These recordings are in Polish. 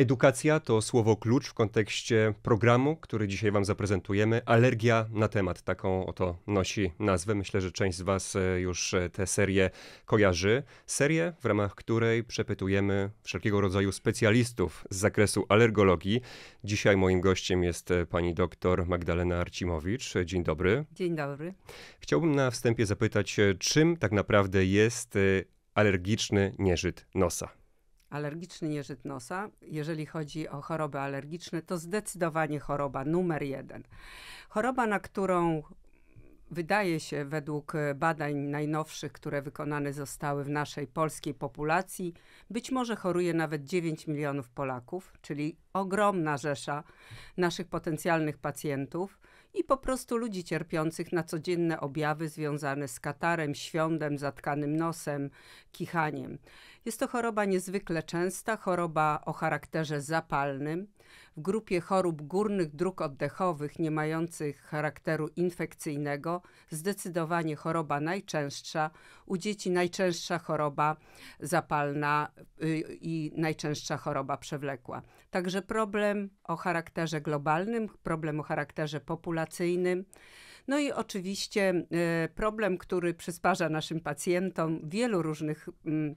Edukacja to słowo klucz w kontekście programu, który dzisiaj Wam zaprezentujemy. Alergia na temat, taką oto nosi nazwę. Myślę, że część z Was e, już e, tę serię kojarzy. Serię, w ramach której przepytujemy wszelkiego rodzaju specjalistów z zakresu alergologii. Dzisiaj moim gościem jest e, pani doktor Magdalena Arcimowicz. Dzień dobry. Dzień dobry. Chciałbym na wstępie zapytać, czym tak naprawdę jest alergiczny nieżyt nosa? alergiczny nieżyt nosa. Jeżeli chodzi o choroby alergiczne, to zdecydowanie choroba numer jeden. Choroba, na którą wydaje się według badań najnowszych, które wykonane zostały w naszej polskiej populacji, być może choruje nawet 9 milionów Polaków, czyli ogromna rzesza naszych potencjalnych pacjentów i po prostu ludzi cierpiących na codzienne objawy związane z katarem, świądem, zatkanym nosem, kichaniem. Jest to choroba niezwykle częsta, choroba o charakterze zapalnym. W grupie chorób górnych dróg oddechowych nie mających charakteru infekcyjnego zdecydowanie choroba najczęstsza. U dzieci najczęstsza choroba zapalna y, i najczęstsza choroba przewlekła. Także problem o charakterze globalnym, problem o charakterze populacyjnym. No i oczywiście e, problem, który przysparza naszym pacjentom wielu różnych mm,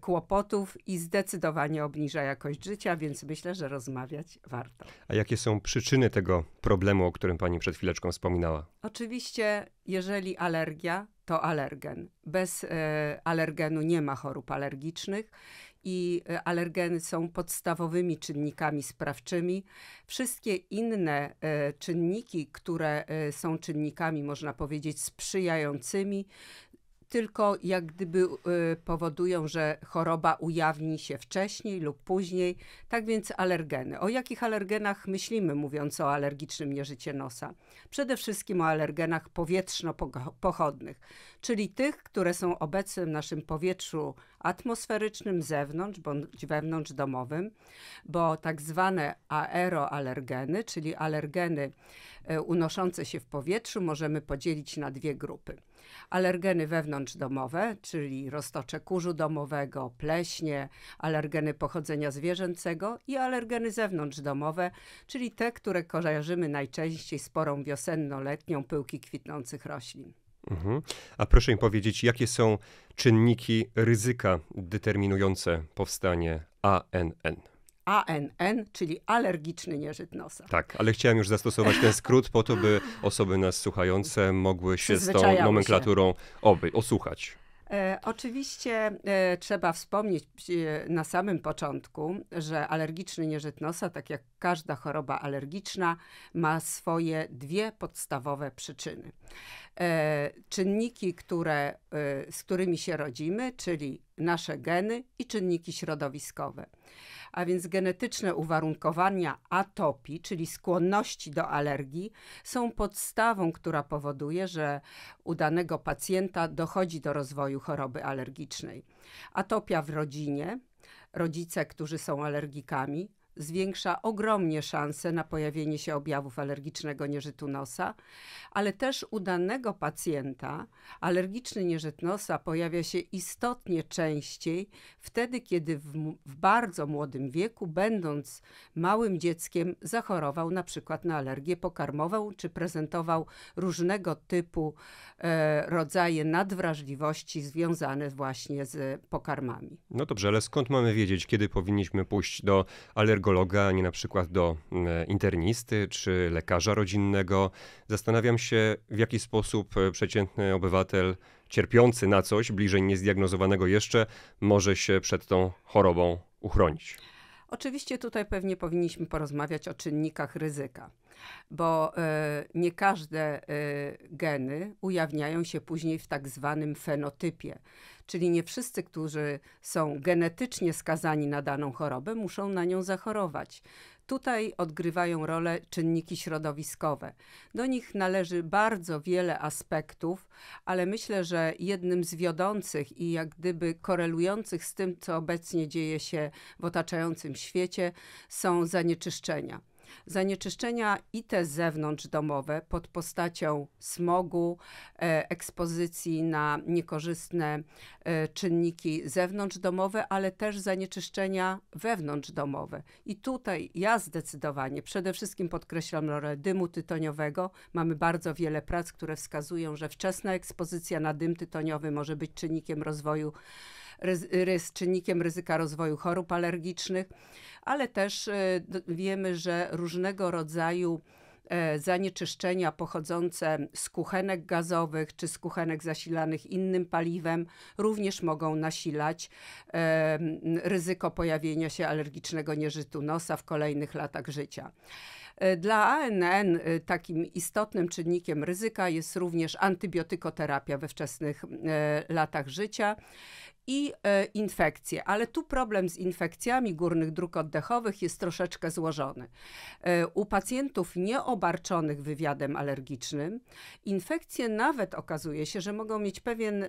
kłopotów i zdecydowanie obniża jakość życia, więc myślę, że rozmawiać warto. A jakie są przyczyny tego problemu, o którym pani przed chwileczką wspominała? Oczywiście, jeżeli alergia, to alergen. Bez e, alergenu nie ma chorób alergicznych i e, alergeny są podstawowymi czynnikami sprawczymi. Wszystkie inne e, czynniki, które e, są czynnikami, można powiedzieć, sprzyjającymi, tylko jak gdyby e, powodują, że choroba ujawni się wcześniej lub później. Tak więc alergeny. O jakich alergenach myślimy, mówiąc o alergicznym nieżycie nosa? Przede wszystkim o alergenach powietrzno-pochodnych, czyli tych, które są obecne w naszym powietrzu atmosferycznym zewnątrz bądź wewnątrz domowym, bo tak zwane aeroalergeny, czyli alergeny e, unoszące się w powietrzu, możemy podzielić na dwie grupy. Alergeny wewnątrzdomowe, czyli roztocze kurzu domowego, pleśnie, alergeny pochodzenia zwierzęcego i alergeny zewnątrzdomowe, czyli te, które kojarzymy najczęściej z porą wiosenno-letnią pyłki kwitnących roślin. Mhm. A proszę mi powiedzieć, jakie są czynniki ryzyka determinujące powstanie ANN? ANN, czyli alergiczny nieżyt nosa. Tak, ale chciałem już zastosować ten skrót po to, by osoby nas słuchające mogły się z tą nomenklaturą oby, osłuchać. E, oczywiście e, trzeba wspomnieć e, na samym początku, że alergiczny nieżyt nosa, tak jak każda choroba alergiczna, ma swoje dwie podstawowe przyczyny. E, czynniki, które Y, z którymi się rodzimy, czyli nasze geny i czynniki środowiskowe. A więc genetyczne uwarunkowania atopii, czyli skłonności do alergii, są podstawą, która powoduje, że u danego pacjenta dochodzi do rozwoju choroby alergicznej. Atopia w rodzinie, rodzice, którzy są alergikami, zwiększa ogromnie szanse na pojawienie się objawów alergicznego nieżytu nosa, ale też u danego pacjenta alergiczny nieżyt nosa pojawia się istotnie częściej wtedy, kiedy w, w bardzo młodym wieku, będąc małym dzieckiem, zachorował na przykład na alergię pokarmową czy prezentował różnego typu e, rodzaje nadwrażliwości związane właśnie z pokarmami. No dobrze, ale skąd mamy wiedzieć, kiedy powinniśmy pójść do alergologii? psychologa, nie na przykład do mm, internisty czy lekarza rodzinnego. Zastanawiam się, w jaki sposób e, przeciętny obywatel cierpiący na coś, bliżej niezdiagnozowanego jeszcze, może się przed tą chorobą uchronić. Oczywiście tutaj pewnie powinniśmy porozmawiać o czynnikach ryzyka bo e, nie każde e, geny ujawniają się później w tak zwanym fenotypie. Czyli nie wszyscy, którzy są genetycznie skazani na daną chorobę, muszą na nią zachorować. Tutaj odgrywają rolę czynniki środowiskowe. Do nich należy bardzo wiele aspektów, ale myślę, że jednym z wiodących i jak gdyby korelujących z tym, co obecnie dzieje się w otaczającym świecie, są zanieczyszczenia. Zanieczyszczenia i te zewnątrzdomowe pod postacią smogu, e, ekspozycji na niekorzystne e, czynniki zewnątrzdomowe, ale też zanieczyszczenia wewnątrzdomowe. I tutaj ja zdecydowanie, przede wszystkim podkreślam rolę dymu tytoniowego. Mamy bardzo wiele prac, które wskazują, że wczesna ekspozycja na dym tytoniowy może być czynnikiem rozwoju z czynnikiem ryzyka rozwoju chorób alergicznych, ale też e, wiemy, że różnego rodzaju e, zanieczyszczenia pochodzące z kuchenek gazowych czy z kuchenek zasilanych innym paliwem również mogą nasilać e, ryzyko pojawienia się alergicznego nieżytu nosa w kolejnych latach życia. Dla ANN takim istotnym czynnikiem ryzyka jest również antybiotykoterapia we wczesnych latach życia i e, infekcje. Ale tu problem z infekcjami górnych dróg oddechowych jest troszeczkę złożony. E, u pacjentów nieobarczonych wywiadem alergicznym infekcje nawet okazuje się, że mogą mieć pewien,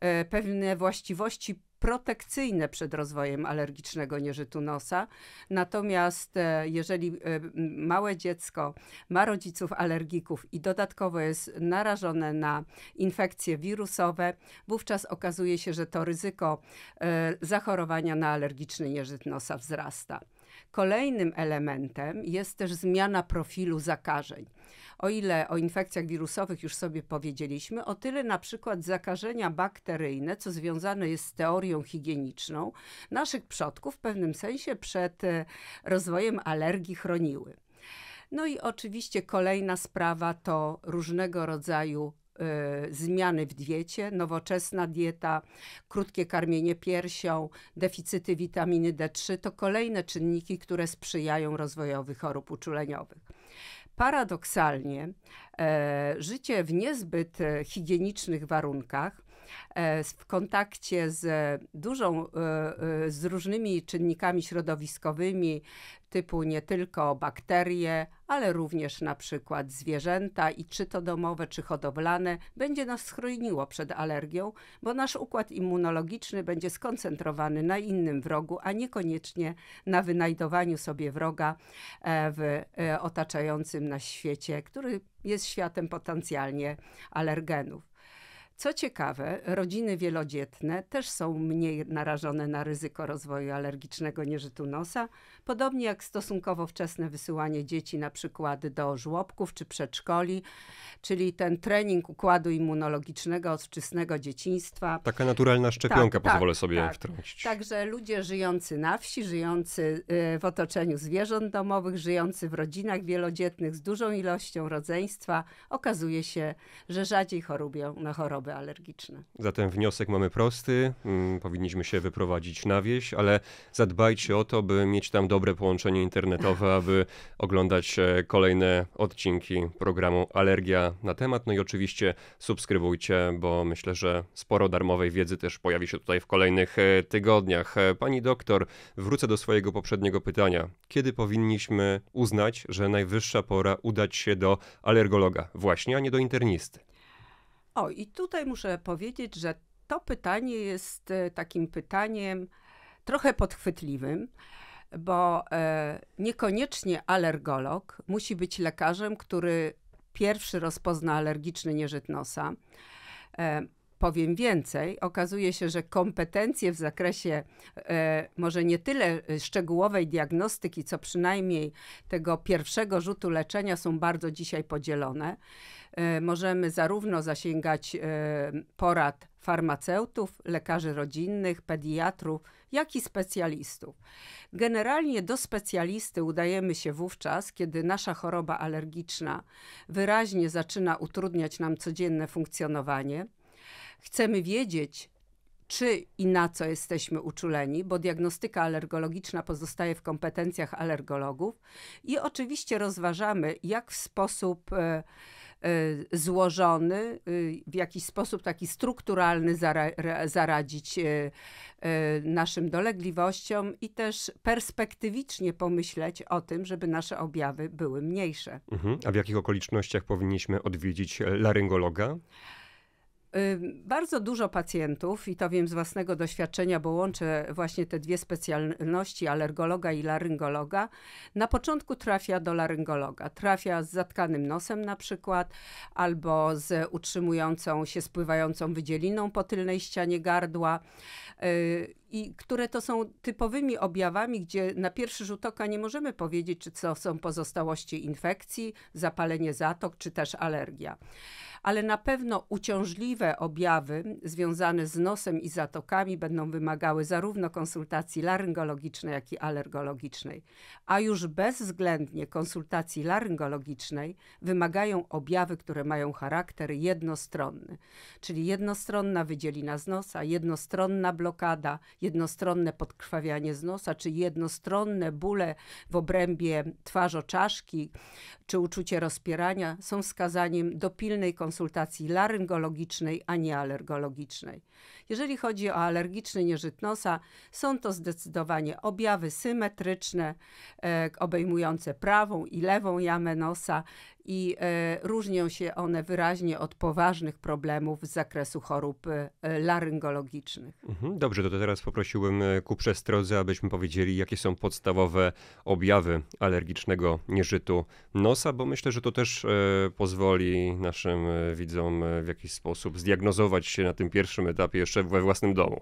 e, pewne właściwości protekcyjne przed rozwojem alergicznego nieżytu nosa. Natomiast e, jeżeli e, małe dziecko ma rodziców alergików i dodatkowo jest narażone na infekcje wirusowe, wówczas okazuje się, że to ryzyko e, zachorowania na alergiczny nieżyt nosa wzrasta. Kolejnym elementem jest też zmiana profilu zakażeń. O ile o infekcjach wirusowych już sobie powiedzieliśmy, o tyle na przykład zakażenia bakteryjne, co związane jest z teorią higieniczną, naszych przodków w pewnym sensie przed e, rozwojem alergii chroniły. No i oczywiście kolejna sprawa to różnego rodzaju Y, zmiany w diecie, nowoczesna dieta, krótkie karmienie piersią, deficyty witaminy D3 to kolejne czynniki, które sprzyjają rozwojowi chorób uczuleniowych. Paradoksalnie, y, życie w niezbyt y, higienicznych warunkach E, w kontakcie z dużą, e, e, z różnymi czynnikami środowiskowymi, typu nie tylko bakterie, ale również na przykład zwierzęta i czy to domowe, czy hodowlane, będzie nas schroniło przed alergią, bo nasz układ immunologiczny będzie skoncentrowany na innym wrogu, a niekoniecznie na wynajdowaniu sobie wroga w otaczającym nas świecie, który jest światem potencjalnie alergenów. Co ciekawe, rodziny wielodzietne też są mniej narażone na ryzyko rozwoju alergicznego nieżytu nosa, podobnie jak stosunkowo wczesne wysyłanie dzieci na przykład do żłobków czy przedszkoli, czyli ten trening układu immunologicznego od wczesnego dzieciństwa. Taka naturalna szczepionka, tak, tak pozwolę tak, sobie tak. wtrącić. Także ludzie żyjący na wsi, żyjący y, w otoczeniu zwierząt domowych, żyjący w rodzinach wielodzietnych z dużą ilością rodzeństwa, okazuje się, że rzadziej chorują na choroby choroby alergiczne. Zatem wniosek mamy prosty, mm, powinniśmy się wyprowadzić na wieś, ale zadbajcie o to, by mieć tam dobre połączenie internetowe, aby oglądać e, kolejne odcinki programu Alergia na temat. No i oczywiście subskrybujcie, bo myślę, że sporo darmowej wiedzy też pojawi się tutaj w kolejnych e, tygodniach. E, pani doktor, wrócę do swojego poprzedniego pytania. Kiedy powinniśmy uznać, że najwyższa pora udać się do alergologa, właśnie, a nie do internisty? O, i tutaj muszę powiedzieć, że to pytanie jest e, takim pytaniem trochę podchwytliwym, bo e, niekoniecznie alergolog musi być lekarzem, który pierwszy rozpozna alergiczny nieżyt nosa. E, Powiem więcej, okazuje się, że kompetencje w zakresie e, może nie tyle e, szczegółowej diagnostyki, co przynajmniej tego pierwszego rzutu leczenia są bardzo dzisiaj podzielone. E, możemy zarówno zasięgać e, porad farmaceutów, lekarzy rodzinnych, pediatrów, jak i specjalistów. Generalnie do specjalisty udajemy się wówczas, kiedy nasza choroba alergiczna wyraźnie zaczyna utrudniać nam codzienne funkcjonowanie Chcemy wiedzieć, czy i na co jesteśmy uczuleni, bo diagnostyka alergologiczna pozostaje w kompetencjach alergologów i oczywiście rozważamy, jak w sposób e, e, złożony, y, w jakiś sposób taki strukturalny zaradzić e, naszym dolegliwościom i też perspektywicznie pomyśleć o tym, żeby nasze objawy były mniejsze. Mhm. A w jakich okolicznościach powinniśmy odwiedzić laryngologa? Bardzo dużo pacjentów, i to wiem z własnego doświadczenia, bo łączę właśnie te dwie specjalności, alergologa i laryngologa, na początku trafia do laryngologa. Trafia z zatkanym nosem na przykład, albo z utrzymującą się spływającą wydzieliną po tylnej ścianie gardła y, i które to są typowymi objawami, gdzie na pierwszy rzut oka nie możemy powiedzieć, czy to są pozostałości infekcji, zapalenie zatok, czy też alergia ale na pewno uciążliwe objawy związane z nosem i zatokami będą wymagały zarówno konsultacji laryngologicznej, jak i alergologicznej. A już bezwzględnie konsultacji laryngologicznej wymagają objawy, które mają charakter jednostronny, czyli jednostronna wydzielina z nosa, jednostronna blokada, jednostronne podkrwawianie z nosa, czy jednostronne bóle w obrębie twarzoczaszki, czy uczucie rozpierania są wskazaniem do pilnej konsultacji laryngologicznej, a nie alergologicznej. Jeżeli chodzi o alergiczny nieżyt nosa, są to zdecydowanie objawy symetryczne, e, obejmujące prawą i lewą jamę nosa, i e, różnią się one wyraźnie od poważnych problemów z zakresu chorób e, laryngologicznych. Mhm, dobrze, to teraz poprosiłbym e, ku przestrodze, abyśmy powiedzieli, jakie są podstawowe objawy alergicznego nieżytu nosa, bo myślę, że to też pozwoli naszym widzom w jakiś sposób zdiagnozować się na tym pierwszym etapie jeszcze we własnym domu.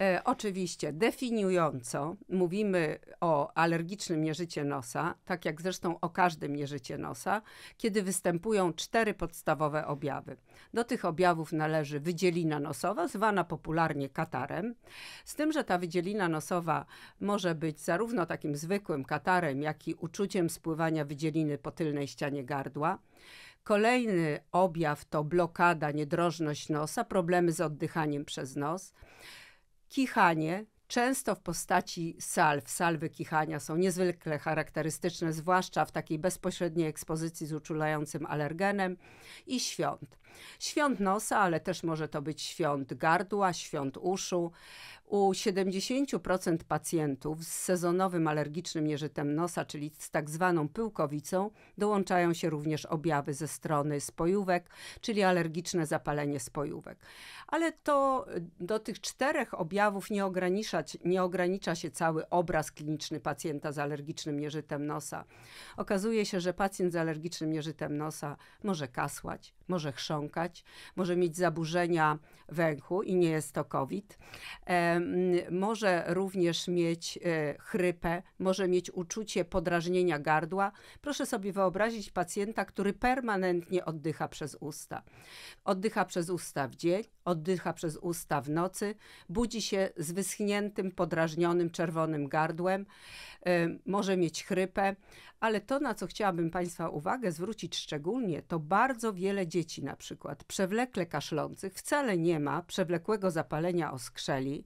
E, oczywiście definiująco mówimy o alergicznym nieżycie nosa, tak jak zresztą o każdym nieżycie nosa, kiedy występują cztery podstawowe objawy. Do tych objawów należy wydzielina nosowa, zwana popularnie katarem, z tym, że ta wydzielina nosowa może być zarówno takim zwykłym katarem, jak i uczuciem spływania wydzieliny po tylnej ścianie gardła. Kolejny objaw to blokada, niedrożność nosa, problemy z oddychaniem przez nos. Kichanie, często w postaci salw, salwy kichania są niezwykle charakterystyczne, zwłaszcza w takiej bezpośredniej ekspozycji z uczulającym alergenem i świąt. Świąt nosa, ale też może to być świąt gardła, świąt uszu, u 70% pacjentów z sezonowym alergicznym nieżytem nosa, czyli z tak zwaną pyłkowicą, dołączają się również objawy ze strony spojówek, czyli alergiczne zapalenie spojówek. Ale to do tych czterech objawów nie, ograniczać, nie ogranicza się cały obraz kliniczny pacjenta z alergicznym nieżytem nosa. Okazuje się, że pacjent z alergicznym nieżytem nosa może kasłać, może chrząkać, może mieć zaburzenia węchu i nie jest to COVID. Może również mieć e, chrypę, może mieć uczucie podrażnienia gardła. Proszę sobie wyobrazić pacjenta, który permanentnie oddycha przez usta. Oddycha przez usta w dzień, oddycha przez usta w nocy, budzi się z wyschniętym, podrażnionym, czerwonym gardłem, może mieć chrypę, ale to, na co chciałabym Państwa uwagę zwrócić szczególnie, to bardzo wiele dzieci na przykład przewlekle kaszlących wcale nie ma przewlekłego zapalenia oskrzeli,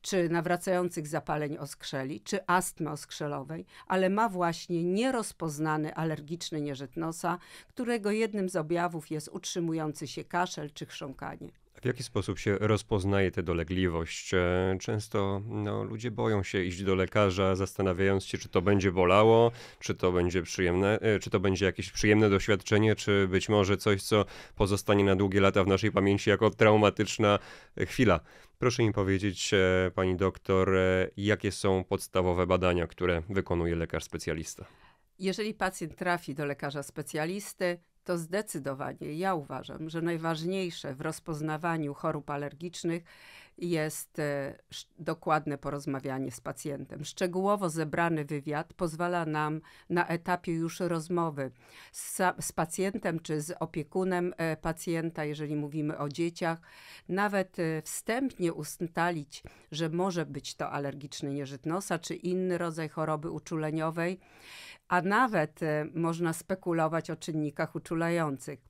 czy nawracających zapaleń oskrzeli, czy astmy oskrzelowej, ale ma właśnie nierozpoznany alergiczny nierzet nosa, którego jednym z objawów jest utrzymujący się kaszel czy chrząkanie. W jaki sposób się rozpoznaje tę dolegliwość? E, często no, ludzie boją się iść do lekarza, zastanawiając się, czy to będzie bolało, czy to będzie przyjemne, e, czy to będzie jakieś przyjemne doświadczenie, czy być może coś, co pozostanie na długie lata w naszej pamięci jako traumatyczna chwila. Proszę mi powiedzieć, e, pani doktor, jakie są podstawowe badania, które wykonuje lekarz specjalista? Jeżeli pacjent trafi do lekarza specjalisty, to zdecydowanie ja uważam, że najważniejsze w rozpoznawaniu chorób alergicznych jest e, dokładne porozmawianie z pacjentem. Szczegółowo zebrany wywiad pozwala nam na etapie już rozmowy z, z pacjentem czy z opiekunem e, pacjenta, jeżeli mówimy o dzieciach, nawet e, wstępnie ustalić, że może być to alergiczny nieżyt nosa czy inny rodzaj choroby uczuleniowej a nawet y, można spekulować o czynnikach uczulających.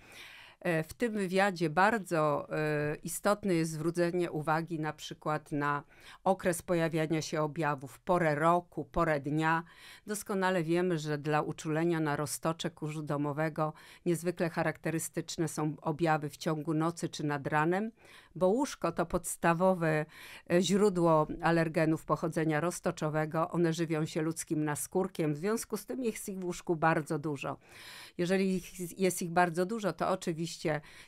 E, w tym wywiadzie bardzo e, istotne jest zwrócenie uwagi na przykład na okres pojawiania się objawów, porę roku, porę dnia. Doskonale wiemy, że dla uczulenia na roztocze kurzu domowego niezwykle charakterystyczne są objawy w ciągu nocy czy nad ranem, bo łóżko to podstawowe e, źródło alergenów pochodzenia roztoczowego. One żywią się ludzkim naskórkiem, w związku z tym jest ich w łóżku bardzo dużo. Jeżeli jest ich bardzo dużo, to oczywiście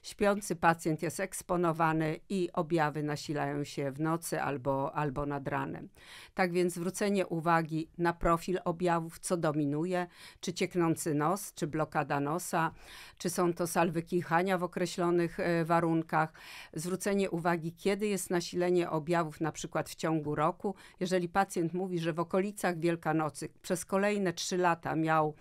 śpiący pacjent jest eksponowany i objawy nasilają się w nocy albo, albo nad ranem. Tak więc zwrócenie uwagi na profil objawów, co dominuje, czy cieknący nos, czy blokada nosa, czy są to salwy kichania w określonych e, warunkach. Zwrócenie uwagi, kiedy jest nasilenie objawów, na przykład w ciągu roku. Jeżeli pacjent mówi, że w okolicach Wielkanocy przez kolejne 3 lata miał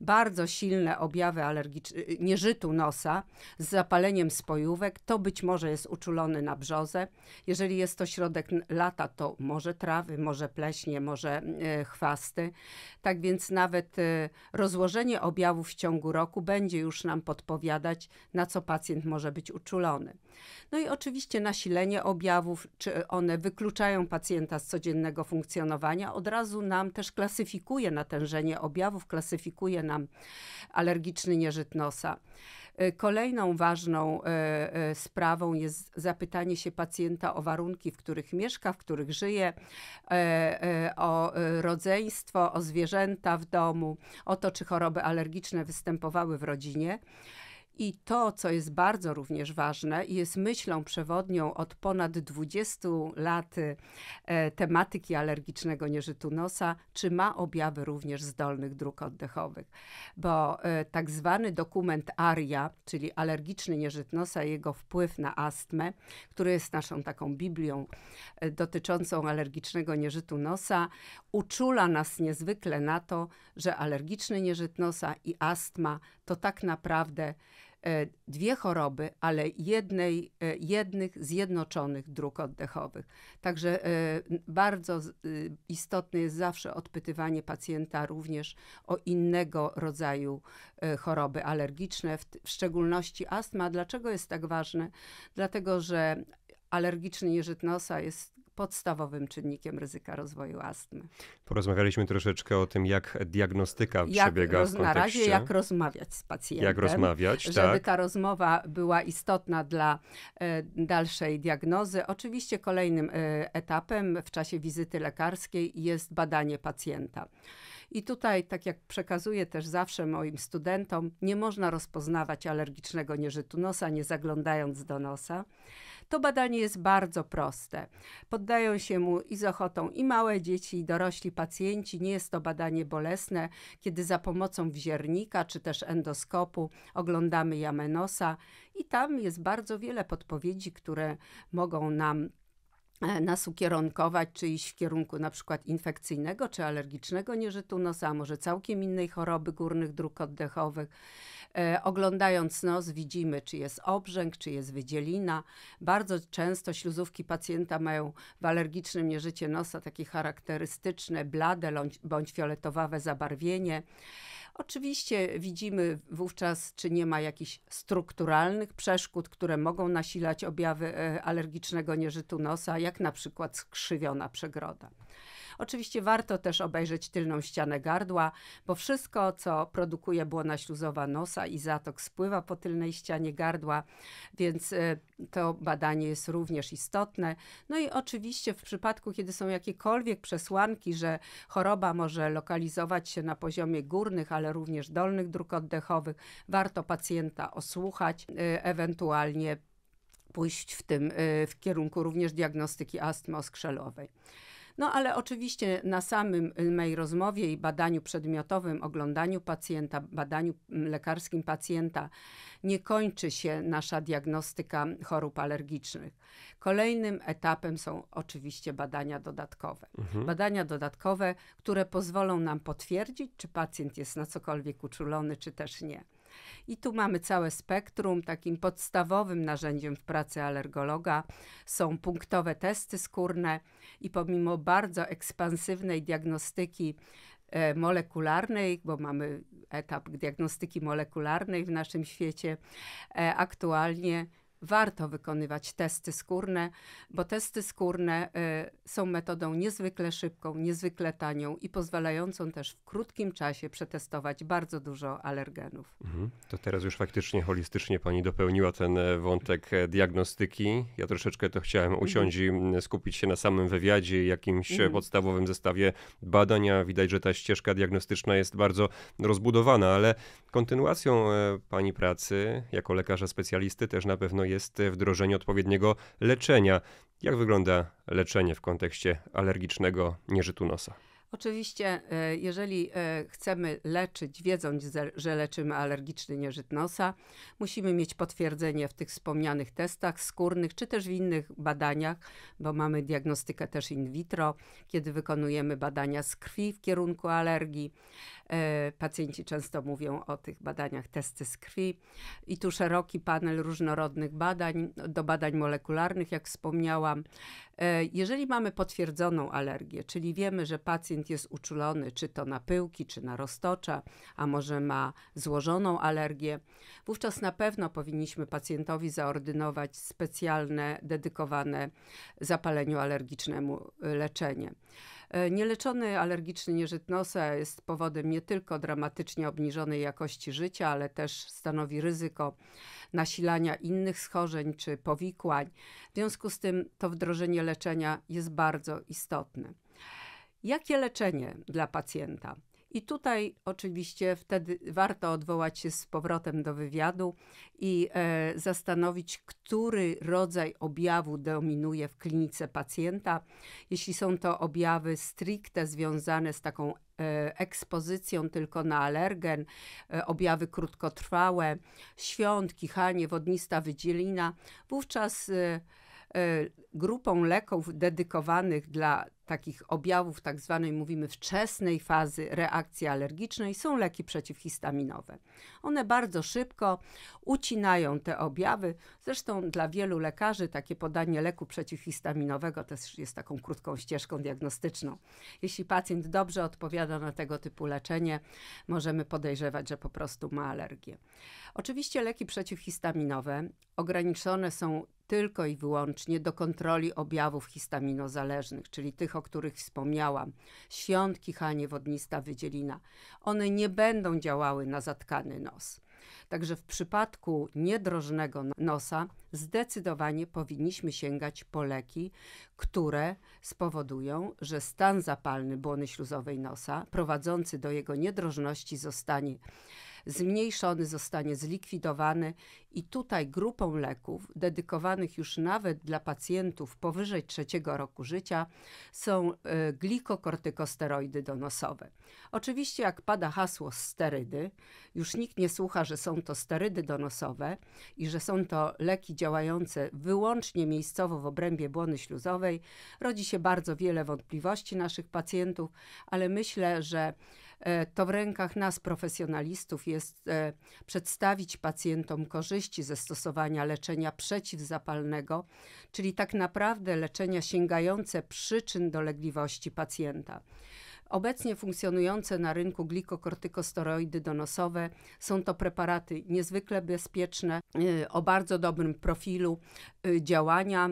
bardzo silne objawy alergiczne, e, nieżytu nosa, z zapaleniem spojówek, to być może jest uczulony na brzozę. Jeżeli jest to środek lata, to może trawy, może pleśnie, może e, chwasty. Tak więc nawet e, rozłożenie objawów w ciągu roku będzie już nam podpowiadać, na co pacjent może być uczulony. No i oczywiście nasilenie objawów, czy one wykluczają pacjenta z codziennego funkcjonowania, od razu nam też klasyfikuje natężenie objawów, klasyfikuje nam alergiczny nieżyt nosa. Y, kolejną ważną y, y, sprawą jest zapytanie się pacjenta o warunki, w których mieszka, w których żyje, o rodzeństwo, o zwierzęta w domu, o to, czy choroby alergiczne występowały w rodzinie. I to, co jest bardzo również ważne i jest myślą przewodnią od ponad 20 lat e, tematyki alergicznego nieżytu nosa, czy ma objawy również zdolnych dróg oddechowych. Bo e, tak zwany dokument ARIA, czyli alergiczny nieżyt nosa i jego wpływ na astmę, który jest naszą taką biblią e, dotyczącą alergicznego nieżytu nosa, uczula nas niezwykle na to, że alergiczny nieżyt nosa i astma to tak naprawdę E, dwie choroby, ale jednej, e, jednych zjednoczonych dróg oddechowych. Także e, bardzo y, istotne jest zawsze odpytywanie pacjenta również o innego rodzaju choroby alergiczne, w szczególności astma. Dlaczego jest tak ważne? Dlatego, że alergiczny nieżyt nosa jest podstawowym czynnikiem ryzyka rozwoju astmy. Porozmawialiśmy troszeczkę o tym, jak diagnostyka jak przebiega roz, w kontekście. Na razie jak rozmawiać z pacjentem. Jak rozmawiać, Żeby tak. ta rozmowa była istotna dla e, dalszej diagnozy. Oczywiście kolejnym e, etapem w czasie wizyty lekarskiej jest badanie pacjenta. I tutaj, tak jak przekazuję też zawsze moim studentom, nie można rozpoznawać alergicznego nieżytu nosa, nie zaglądając do nosa. To badanie jest bardzo proste. Poddają się mu i z ochotą i małe dzieci, i dorośli pacjenci. Nie jest to badanie bolesne, kiedy za pomocą wziernika czy też endoskopu oglądamy jamę nosa i tam jest bardzo wiele podpowiedzi, które mogą nam e, nas ukierunkować, czy iść w kierunku na przykład infekcyjnego, czy alergicznego nierzytu nosa, może całkiem innej choroby górnych dróg oddechowych. E, oglądając nos widzimy, czy jest obrzęk, czy jest wydzielina. Bardzo często śluzówki pacjenta mają w alergicznym nieżycie nosa takie charakterystyczne, blade bądź fioletowawe zabarwienie. Oczywiście widzimy wówczas, czy nie ma jakichś strukturalnych przeszkód, które mogą nasilać objawy e, alergicznego nieżytu nosa, jak na przykład skrzywiona przegroda. Oczywiście warto też obejrzeć tylną ścianę gardła, bo wszystko, co produkuje błona śluzowa nosa i zatok spływa po tylnej ścianie gardła, więc y, to badanie jest również istotne. No i oczywiście w przypadku, kiedy są jakiekolwiek przesłanki, że choroba może lokalizować się na poziomie górnych, ale również dolnych dróg oddechowych, warto pacjenta osłuchać, y, ewentualnie pójść w tym y, w kierunku również diagnostyki astmy oskrzelowej. No ale oczywiście na samym y, mej rozmowie i badaniu przedmiotowym, oglądaniu pacjenta, badaniu lekarskim pacjenta nie kończy się nasza diagnostyka chorób alergicznych. Kolejnym etapem są oczywiście badania dodatkowe. Mhm. Badania dodatkowe, które pozwolą nam potwierdzić, czy pacjent jest na cokolwiek uczulony, czy też nie. I tu mamy całe spektrum. Takim podstawowym narzędziem w pracy alergologa są punktowe testy skórne i pomimo bardzo ekspansywnej diagnostyki e, molekularnej, bo mamy etap diagnostyki molekularnej w naszym świecie, e, aktualnie warto wykonywać testy skórne, bo testy skórne y, są metodą niezwykle szybką, niezwykle tanią i pozwalającą też w krótkim czasie przetestować bardzo dużo alergenów. Mhm. To teraz już faktycznie holistycznie pani dopełniła ten e, wątek e, diagnostyki. Ja troszeczkę to chciałem mhm. usiąść i skupić się na samym wywiadzie, jakimś e, mhm. podstawowym zestawie badania. Widać, że ta ścieżka diagnostyczna jest bardzo rozbudowana, ale kontynuacją pani pracy jako lekarza specjalisty też na pewno jest wdrożenie odpowiedniego leczenia. Jak wygląda leczenie w kontekście alergicznego nieżytu nosa? Oczywiście, e, jeżeli e, chcemy leczyć, wiedząc, że leczymy alergiczny nieżyt nosa, musimy mieć potwierdzenie w tych wspomnianych testach skórnych, czy też w innych badaniach, bo mamy diagnostykę też in vitro, kiedy wykonujemy badania z krwi w kierunku alergii. E, pacjenci często mówią o tych badaniach testy z krwi i tu szeroki panel różnorodnych badań, do badań molekularnych, jak wspomniałam. Jeżeli mamy potwierdzoną alergię, czyli wiemy, że pacjent pacjent jest uczulony czy to na pyłki, czy na roztocza, a może ma złożoną alergię, wówczas na pewno powinniśmy pacjentowi zaordynować specjalne, dedykowane zapaleniu alergicznemu y, leczenie. Y, nieleczony alergiczny nieżyt nosa jest powodem nie tylko dramatycznie obniżonej jakości życia, ale też stanowi ryzyko nasilania innych schorzeń czy powikłań. W związku z tym to wdrożenie leczenia jest bardzo istotne. Jakie leczenie dla pacjenta? I tutaj oczywiście wtedy warto odwołać się z powrotem do wywiadu i e, zastanowić, który rodzaj objawu dominuje w klinice pacjenta. Jeśli są to objawy stricte związane z taką e, ekspozycją tylko na alergen, e, objawy krótkotrwałe, świąt, kichanie, wodnista wydzielina, wówczas e, E, grupą leków dedykowanych dla takich objawów tak zwanej, mówimy, wczesnej fazy reakcji alergicznej są leki przeciwhistaminowe. One bardzo szybko ucinają te objawy. Zresztą dla wielu lekarzy takie podanie leku przeciwhistaminowego też jest taką krótką ścieżką diagnostyczną. Jeśli pacjent dobrze odpowiada na tego typu leczenie, możemy podejrzewać, że po prostu ma alergię. Oczywiście leki przeciwhistaminowe ograniczone są tylko i wyłącznie do kontroli objawów histaminozależnych, czyli tych, o których wspomniałam. świąt hanie wodnista wydzielina. One nie będą działały na zatkany nos. Także w przypadku niedrożnego no-, nosa zdecydowanie powinniśmy sięgać po leki, które spowodują, że stan zapalny błony śluzowej nosa prowadzący do jego niedrożności zostanie zmniejszony, zostanie zlikwidowany i tutaj grupą leków dedykowanych już nawet dla pacjentów powyżej trzeciego roku życia są e, glikokortykosteroidy donosowe. Oczywiście jak pada hasło sterydy, już nikt nie słucha, że są to sterydy donosowe i że są to leki działające wyłącznie miejscowo w obrębie błony śluzowej. Rodzi się bardzo wiele wątpliwości naszych pacjentów, ale myślę, że E, to w rękach nas, profesjonalistów, jest e, przedstawić pacjentom korzyści ze stosowania leczenia przeciwzapalnego, czyli tak naprawdę leczenia sięgające przyczyn dolegliwości pacjenta. Obecnie funkcjonujące na rynku glikokortykosteroidy donosowe są to preparaty niezwykle bezpieczne, e, o bardzo dobrym profilu działania,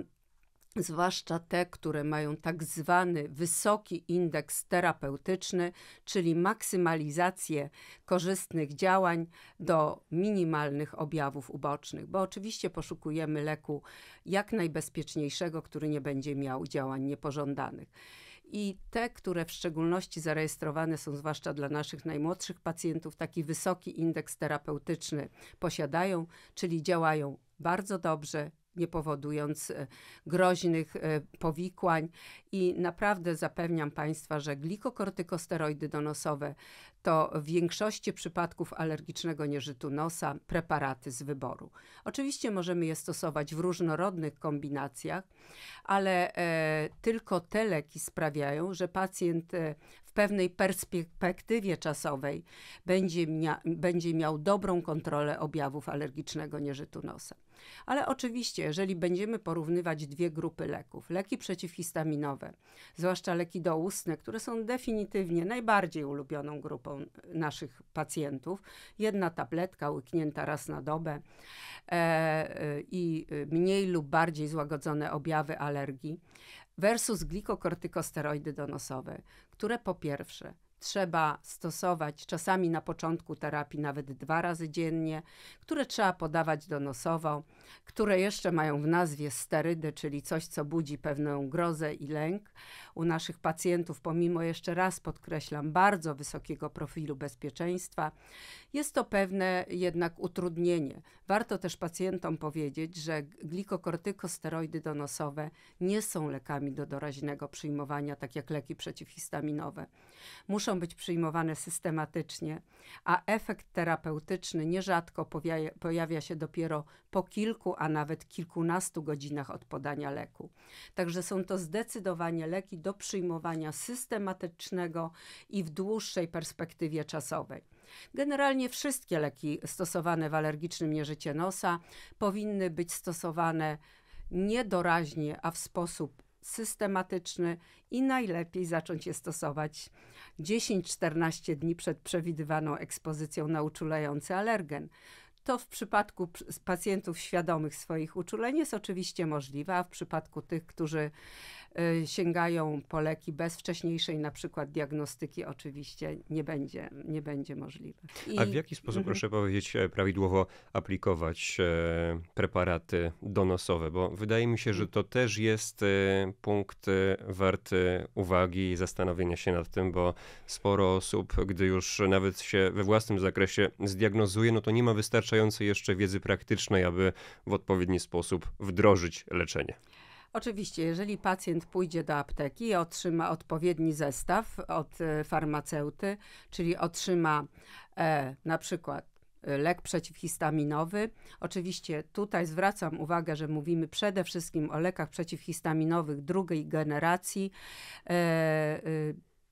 zwłaszcza te, które mają tak zwany wysoki indeks terapeutyczny, czyli maksymalizację korzystnych działań do minimalnych objawów ubocznych, bo oczywiście poszukujemy leku jak najbezpieczniejszego, który nie będzie miał działań niepożądanych i te, które w szczególności zarejestrowane są zwłaszcza dla naszych najmłodszych pacjentów, taki wysoki indeks terapeutyczny posiadają, czyli działają bardzo dobrze, nie powodując e, groźnych e, powikłań. I naprawdę zapewniam Państwa, że glikokortykosteroidy donosowe to w większości przypadków alergicznego nieżytu nosa preparaty z wyboru. Oczywiście możemy je stosować w różnorodnych kombinacjach, ale e, tylko te leki sprawiają, że pacjent w pewnej perspektywie czasowej będzie, mia będzie miał dobrą kontrolę objawów alergicznego nieżytu nosa. Ale oczywiście, jeżeli będziemy porównywać dwie grupy leków, leki przeciwhistaminowe, zwłaszcza leki doustne, które są definitywnie najbardziej ulubioną grupą e, naszych pacjentów, jedna tabletka łyknięta raz na dobę e, e i e, mniej lub bardziej złagodzone objawy alergii, versus glikokortykosteroidy donosowe, które po pierwsze trzeba stosować czasami na początku terapii nawet dwa razy dziennie, które trzeba podawać donosowo które jeszcze mają w nazwie sterydy, czyli coś, co budzi pewną grozę i lęk u naszych pacjentów, pomimo jeszcze raz podkreślam, bardzo wysokiego profilu bezpieczeństwa, jest to pewne jednak utrudnienie. Warto też pacjentom powiedzieć, że glikokortykosteroidy donosowe nie są lekami do doraźnego przyjmowania, tak jak leki przeciwhistaminowe. Muszą być przyjmowane systematycznie, a efekt terapeutyczny nierzadko pojawia się dopiero po kilku kilku, a nawet kilkunastu godzinach od podania leku. Także są to zdecydowanie leki do przyjmowania systematycznego i w dłuższej perspektywie czasowej. Generalnie wszystkie leki stosowane w alergicznym nieżycie nosa powinny być stosowane nie a w sposób systematyczny i najlepiej zacząć je stosować 10-14 dni przed przewidywaną ekspozycją na uczulający alergen. To w przypadku pacjentów świadomych swoich uczuleń jest oczywiście możliwe, a w przypadku tych, którzy Y, sięgają po leki bez wcześniejszej na przykład diagnostyki oczywiście nie będzie, nie będzie możliwe. I... A w jaki sposób, mhm. proszę powiedzieć, e, prawidłowo aplikować e, preparaty donosowe? Bo wydaje mi się, że to też jest e, punkt warty uwagi i zastanowienia się nad tym, bo sporo osób, gdy już nawet się we własnym zakresie zdiagnozuje, no to nie ma wystarczającej jeszcze wiedzy praktycznej, aby w odpowiedni sposób wdrożyć leczenie. Oczywiście, jeżeli pacjent pójdzie do apteki i otrzyma odpowiedni zestaw od e, farmaceuty, czyli otrzyma e, na przykład e, lek przeciwhistaminowy. Oczywiście tutaj zwracam uwagę, że mówimy przede wszystkim o lekach przeciwhistaminowych drugiej generacji. E, e,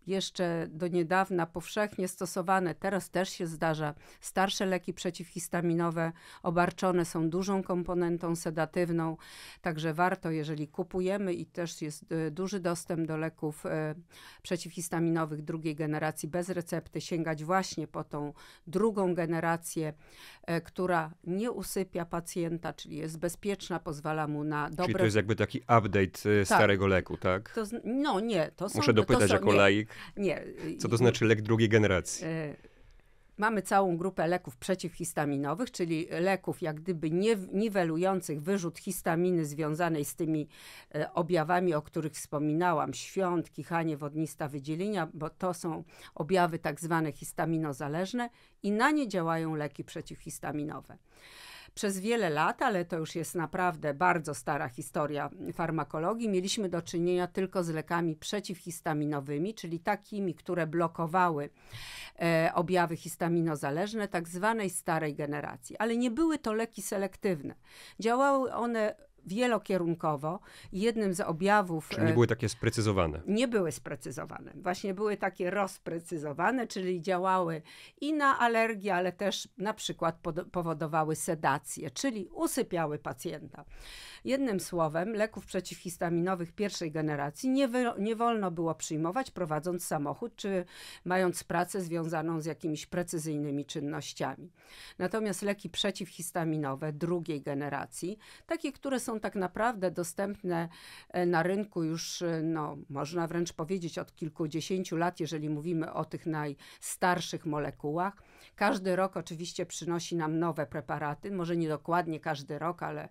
jeszcze do niedawna powszechnie stosowane, teraz też się zdarza, starsze leki przeciwhistaminowe obarczone są dużą komponentą sedatywną, także warto, jeżeli kupujemy i też jest e, duży dostęp do leków e, przeciwhistaminowych drugiej generacji bez recepty, sięgać właśnie po tą drugą generację, e, która nie usypia pacjenta, czyli jest bezpieczna, pozwala mu na dobre... Czyli to jest jakby taki update tak. starego leku, tak? To, no nie, to są... Muszę dopytać to są, jako laik. Nie. Y, Co to znaczy lek drugiej generacji? Y, mamy całą grupę leków przeciwhistaminowych, czyli leków jak gdyby niwelujących wyrzut histaminy związanej z tymi y, objawami, o których wspominałam, świąt, kichanie, wodnista, wydzielenia, bo to są objawy tak zwane histaminozależne i na nie działają leki przeciwhistaminowe przez wiele lat, ale to już jest naprawdę bardzo stara historia farmakologii, mieliśmy do czynienia tylko z lekami przeciwhistaminowymi, czyli takimi, które blokowały e, objawy histaminozależne tak zwanej starej generacji. Ale nie były to leki selektywne. Działały one wielokierunkowo. Jednym z objawów. Czyli nie e, były takie sprecyzowane? Nie były sprecyzowane. Właśnie były takie rozprecyzowane, czyli działały i na alergię, ale też na przykład powodowały sedację, czyli usypiały pacjenta. Jednym słowem, leków przeciwhistaminowych pierwszej generacji nie, wy, nie wolno było przyjmować prowadząc samochód czy mając pracę związaną z jakimiś precyzyjnymi czynnościami. Natomiast leki przeciwhistaminowe drugiej generacji, takie, które są tak naprawdę dostępne e, na rynku już, e, no, można wręcz powiedzieć, od kilkudziesięciu lat, jeżeli mówimy o tych najstarszych molekułach, każdy rok oczywiście przynosi nam nowe preparaty, może nie dokładnie każdy rok, ale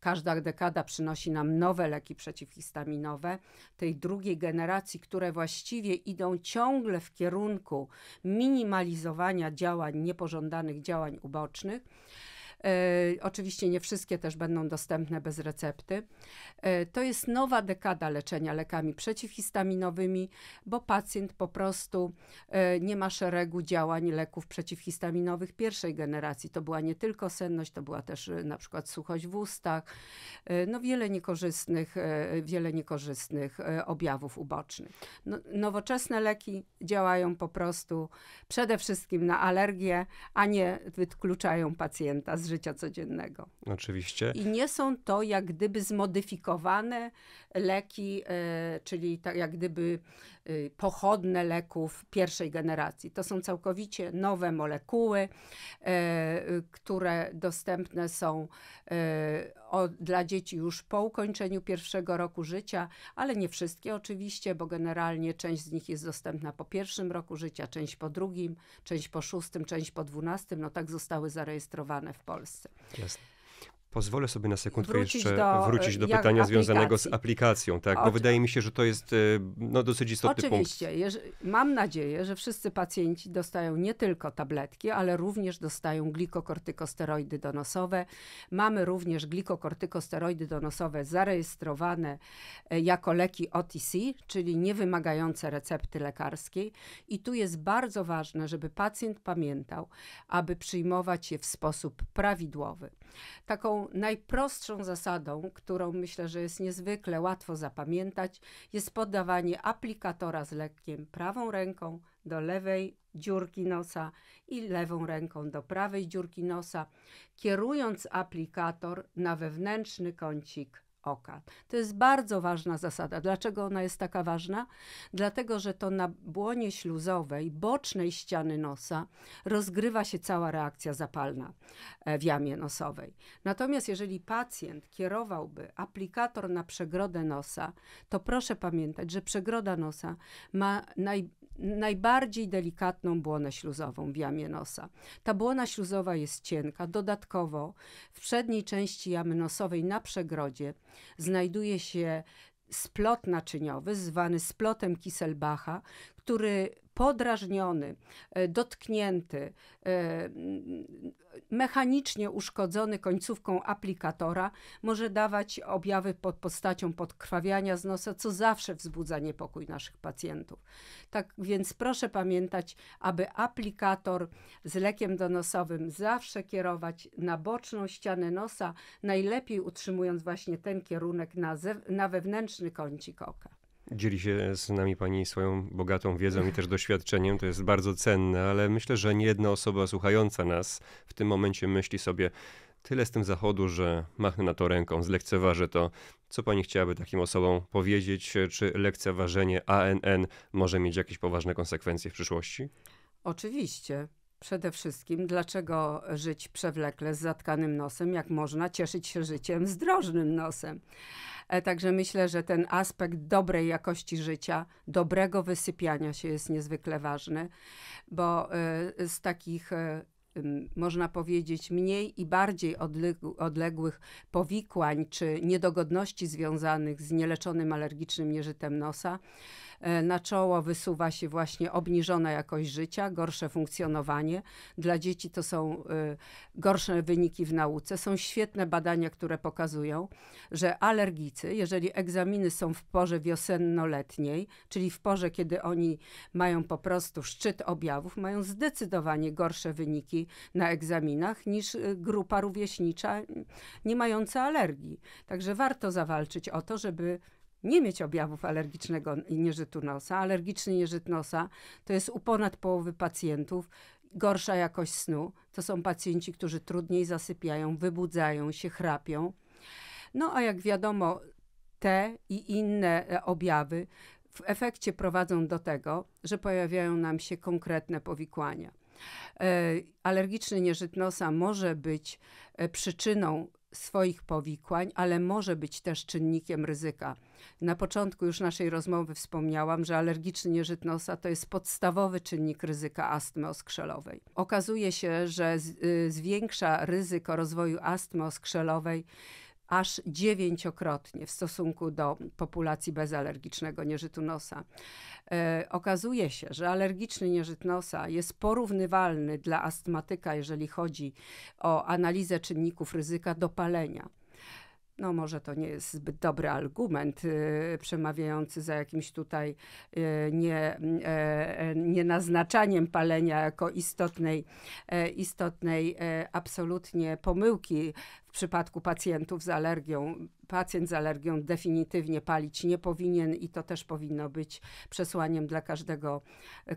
każda dekada przynosi nam nowe leki przeciwhistaminowe, tej drugiej generacji, które właściwie idą ciągle w kierunku minimalizowania działań, niepożądanych działań ubocznych. E, oczywiście nie wszystkie też będą dostępne bez recepty. E, to jest nowa dekada leczenia lekami przeciwhistaminowymi, bo pacjent po prostu e, nie ma szeregu działań leków przeciwhistaminowych pierwszej generacji. To była nie tylko senność, to była też na przykład suchość w ustach, no wiele niekorzystnych, wiele niekorzystnych objawów ubocznych. No, nowoczesne leki działają po prostu przede wszystkim na alergię, a nie wykluczają pacjenta z życia codziennego. Oczywiście. I nie są to jak gdyby zmodyfikowane leki, e, czyli tak jak gdyby e, pochodne leków pierwszej generacji. To są całkowicie nowe molekuły, e, które dostępne są o, dla dzieci już po ukończeniu pierwszego roku życia, ale nie wszystkie oczywiście, bo generalnie część z nich jest dostępna po pierwszym roku życia, część po drugim, część po szóstym, część po dwunastym. No tak zostały zarejestrowane w Polsce. Jasne. Pozwolę sobie na sekundkę wrócić jeszcze do, wrócić do pytania aplikacji. związanego z aplikacją, tak? Bo wydaje mi się, że to jest y, no, dosyć istotny Oczywiście. punkt. Oczywiście. Mam nadzieję, że wszyscy pacjenci dostają nie tylko tabletki, ale również dostają glikokortykosteroidy donosowe. Mamy również glikokortykosteroidy donosowe zarejestrowane e, jako leki OTC, czyli niewymagające recepty lekarskiej. I tu jest bardzo ważne, żeby pacjent pamiętał, aby przyjmować je w sposób prawidłowy. Taką najprostszą zasadą, którą myślę, że jest niezwykle łatwo zapamiętać, jest podawanie aplikatora z lekkiem prawą ręką do lewej dziurki nosa i lewą ręką do prawej dziurki nosa, kierując aplikator na wewnętrzny kącik oka. To jest bardzo ważna zasada. Dlaczego ona jest taka ważna? Dlatego, że to na błonie śluzowej, bocznej ściany nosa, rozgrywa się cała reakcja zapalna e, w jamie nosowej. Natomiast jeżeli pacjent kierowałby aplikator na przegrodę nosa, to proszę pamiętać, że przegroda nosa ma naj Najbardziej delikatną błonę śluzową w jamie nosa. Ta błona śluzowa jest cienka. Dodatkowo w przedniej części jamy nosowej na przegrodzie znajduje się splot naczyniowy, zwany splotem Kiselbacha, który podrażniony, e, dotknięty, e, mechanicznie uszkodzony końcówką aplikatora może dawać objawy pod postacią podkrwawiania z nosa, co zawsze wzbudza niepokój naszych pacjentów. Tak więc proszę pamiętać, aby aplikator z lekiem donosowym zawsze kierować na boczną ścianę nosa, najlepiej utrzymując właśnie ten kierunek na, na wewnętrzny kącik oka. Dzieli się z nami Pani swoją bogatą wiedzą i też doświadczeniem. To jest bardzo cenne, ale myślę, że nie jedna osoba słuchająca nas w tym momencie myśli sobie, tyle z tym zachodu, że machnę na to ręką, zlekceważę to. Co pani chciałaby takim osobom powiedzieć? Czy lekceważenie ANN może mieć jakieś poważne konsekwencje w przyszłości? Oczywiście. Przede wszystkim, dlaczego żyć przewlekle z zatkanym nosem, jak można cieszyć się życiem z drożnym nosem. E, także myślę, że ten aspekt dobrej jakości życia, dobrego wysypiania się jest niezwykle ważny, bo e, z takich e, można powiedzieć, mniej i bardziej odległych powikłań czy niedogodności związanych z nieleczonym alergicznym nieżytem nosa E, na czoło wysuwa się właśnie obniżona jakość życia, gorsze funkcjonowanie. Dla dzieci to są e, gorsze wyniki w nauce. Są świetne badania, które pokazują, że alergicy, jeżeli egzaminy są w porze wiosenno-letniej, czyli w porze, kiedy oni mają po prostu szczyt objawów, mają zdecydowanie gorsze wyniki na egzaminach niż e, grupa rówieśnicza nie mająca alergii. Także warto zawalczyć o to, żeby nie mieć objawów alergicznego nieżytu nosa. Alergiczny nieżyt nosa to jest u ponad połowy pacjentów gorsza jakość snu. To są pacjenci, którzy trudniej zasypiają, wybudzają się, chrapią. No a jak wiadomo, te i inne e, objawy w efekcie prowadzą do tego, że pojawiają nam się konkretne powikłania. E, alergiczny nieżyt nosa może być e, przyczyną swoich powikłań, ale może być też czynnikiem ryzyka na początku już naszej rozmowy wspomniałam, że alergiczny nieżyt nosa to jest podstawowy czynnik ryzyka astmy oskrzelowej. Okazuje się, że y, zwiększa ryzyko rozwoju astmy oskrzelowej aż dziewięciokrotnie w stosunku do populacji bez alergicznego nieżytu nosa. E, okazuje się, że alergiczny nieżyt nosa jest porównywalny dla astmatyka, jeżeli chodzi o analizę czynników ryzyka do palenia no może to nie jest zbyt dobry argument y, przemawiający za jakimś tutaj y, nie, e, e, nienaznaczaniem palenia jako istotnej, e, istotnej absolutnie pomyłki w przypadku pacjentów z alergią. Pacjent z alergią definitywnie palić nie powinien i to też powinno być przesłaniem dla każdego,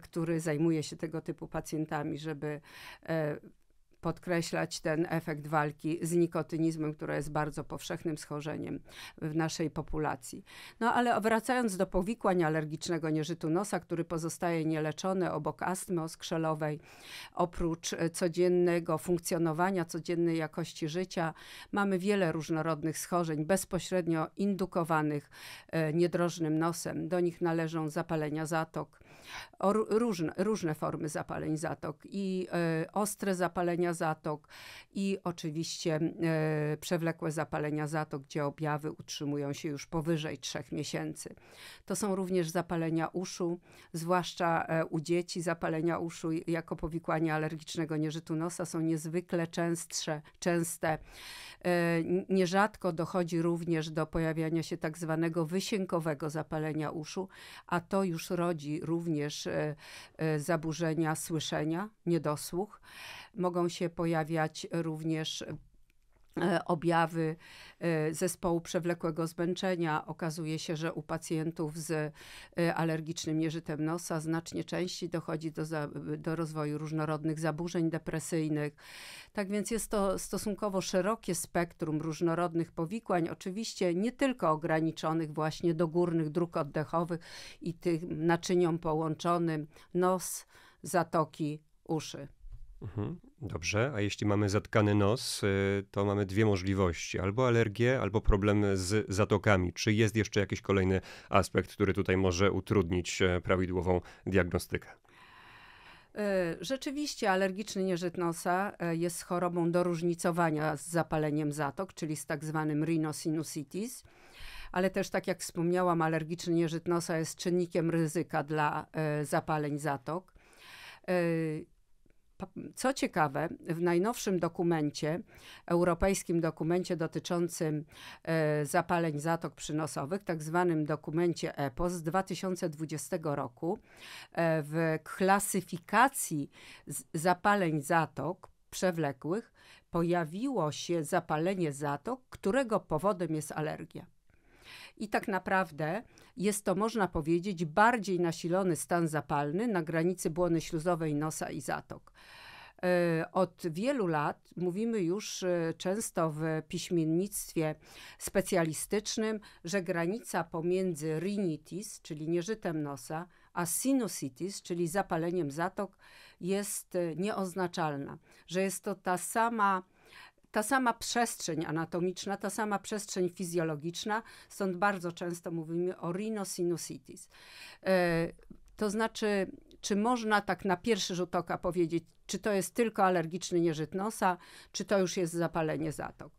który zajmuje się tego typu pacjentami, żeby podkreślać ten efekt walki z nikotynizmem, które jest bardzo powszechnym schorzeniem w naszej populacji. No ale wracając do powikłań alergicznego nieżytu nosa, który pozostaje nieleczony obok astmy oskrzelowej, oprócz e, codziennego funkcjonowania, codziennej jakości życia, mamy wiele różnorodnych schorzeń bezpośrednio indukowanych e, niedrożnym nosem. Do nich należą zapalenia zatok, o różne, różne formy zapaleń zatok i e, ostre zapalenia zatok i oczywiście e, przewlekłe zapalenia zatok, gdzie objawy utrzymują się już powyżej trzech miesięcy. To są również zapalenia uszu, zwłaszcza e, u dzieci zapalenia uszu jako powikłania alergicznego nieżytu nosa są niezwykle częstsze, częste. Nierzadko dochodzi również do pojawiania się tak zwanego wysienkowego zapalenia uszu, a to już rodzi również również e, e, zaburzenia słyszenia, niedosłuch. Mogą się pojawiać również E, objawy e, zespołu przewlekłego zmęczenia. Okazuje się, że u pacjentów z e, alergicznym nieżytem nosa znacznie częściej dochodzi do, do rozwoju różnorodnych zaburzeń depresyjnych. Tak więc jest to stosunkowo szerokie spektrum różnorodnych powikłań, oczywiście nie tylko ograniczonych właśnie do górnych dróg oddechowych i tych naczyniom połączonym nos, zatoki, uszy. Mhm. Dobrze, a jeśli mamy zatkany nos, y, to mamy dwie możliwości: albo alergię, albo problemy z zatokami. Czy jest jeszcze jakiś kolejny aspekt, który tutaj może utrudnić e, prawidłową diagnostykę? E, rzeczywiście alergiczny nieżyt nosa e, jest chorobą do różnicowania z zapaleniem zatok, czyli z tak zwanym rhinosinusitis, ale też tak jak wspomniałam, alergiczny nieżyt nosa jest czynnikiem ryzyka dla zapaleń zatok co ciekawe, w najnowszym dokumencie, europejskim dokumencie dotyczącym e, zapaleń zatok przynosowych, tak zwanym dokumencie EPO z 2020 roku, e, w klasyfikacji zapaleń zatok przewlekłych pojawiło się zapalenie zatok, którego powodem jest alergia i tak naprawdę jest to, można powiedzieć, bardziej nasilony stan zapalny na granicy błony śluzowej nosa i zatok. E, od wielu lat mówimy już e, często w piśmiennictwie specjalistycznym, że granica pomiędzy rinitis, czyli nieżytem nosa, a sinusitis, czyli zapaleniem zatok, jest e, nieoznaczalna, że jest to ta sama ta sama przestrzeń anatomiczna, ta sama przestrzeń fizjologiczna, stąd bardzo często mówimy o rhinosinusitis. E, to znaczy, czy można tak na pierwszy rzut oka powiedzieć, czy to jest tylko alergiczny nieżyt nosa, czy to już jest zapalenie zatok.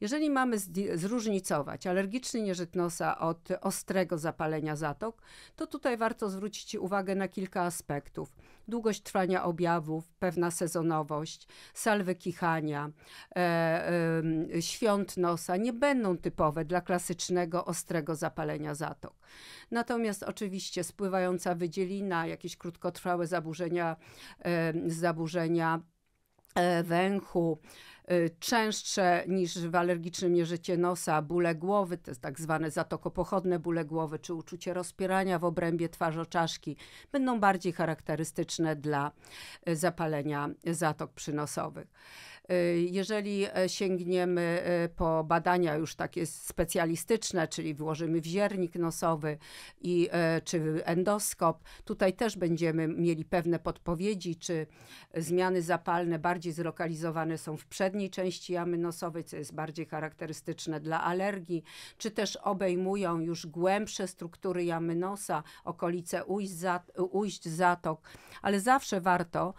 Jeżeli mamy zróżnicować alergiczny nieżyt nosa od ostrego zapalenia zatok, to tutaj warto zwrócić uwagę na kilka aspektów. Długość trwania objawów, pewna sezonowość, salwy kichania, e, e, świąt nosa nie będą typowe dla klasycznego ostrego zapalenia zatok. Natomiast oczywiście spływająca wydzielina, jakieś krótkotrwałe zaburzenia, e, zaburzenia węchu, Y, częstsze niż w alergicznym mierzycie nosa bóle głowy, te tak zwane zatokopochodne bóle głowy, czy uczucie rozpierania w obrębie twarzoczaszki, będą bardziej charakterystyczne dla y, zapalenia zatok przynosowych. Y, jeżeli e, sięgniemy e, po badania już takie specjalistyczne, czyli włożymy wziernik nosowy i, e, czy endoskop, tutaj też będziemy mieli pewne podpowiedzi, czy zmiany zapalne bardziej zlokalizowane są w przedniej części jamy nosowej, co jest bardziej charakterystyczne dla alergii, czy też obejmują już głębsze struktury jamy nosa, okolice ujść, zat, ujść zatok, ale zawsze warto,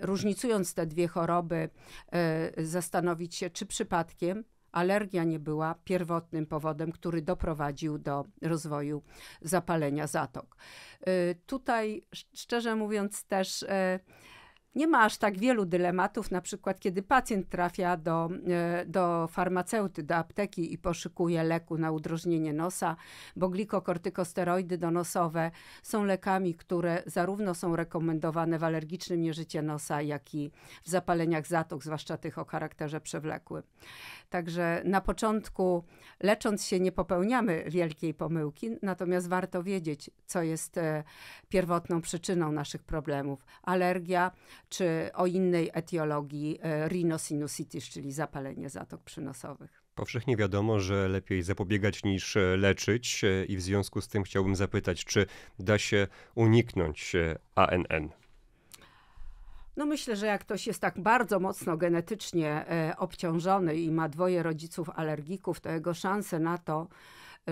różnicując te dwie choroby, E, zastanowić się, czy przypadkiem alergia nie była pierwotnym powodem, który doprowadził do rozwoju zapalenia zatok. E, tutaj, szczerze mówiąc, też e, nie ma aż tak wielu dylematów, na przykład kiedy pacjent trafia do, e, do farmaceuty, do apteki i poszykuje leku na udrożnienie nosa, bo glikokortykosteroidy donosowe są lekami, które zarówno są rekomendowane w alergicznym nieżycie nosa, jak i w zapaleniach zatok, zwłaszcza tych o charakterze przewlekłym. Także na początku, lecząc się, nie popełniamy wielkiej pomyłki, natomiast warto wiedzieć, co jest e, pierwotną przyczyną naszych problemów. Alergia, czy o innej etiologii e, rhinosinusitis, czyli zapalenie zatok przynosowych. Powszechnie wiadomo, że lepiej zapobiegać niż e, leczyć e, i w związku z tym chciałbym zapytać, czy da się uniknąć ANN? No myślę, że jak ktoś jest tak bardzo mocno genetycznie obciążony i ma dwoje rodziców alergików, to jego szanse na to,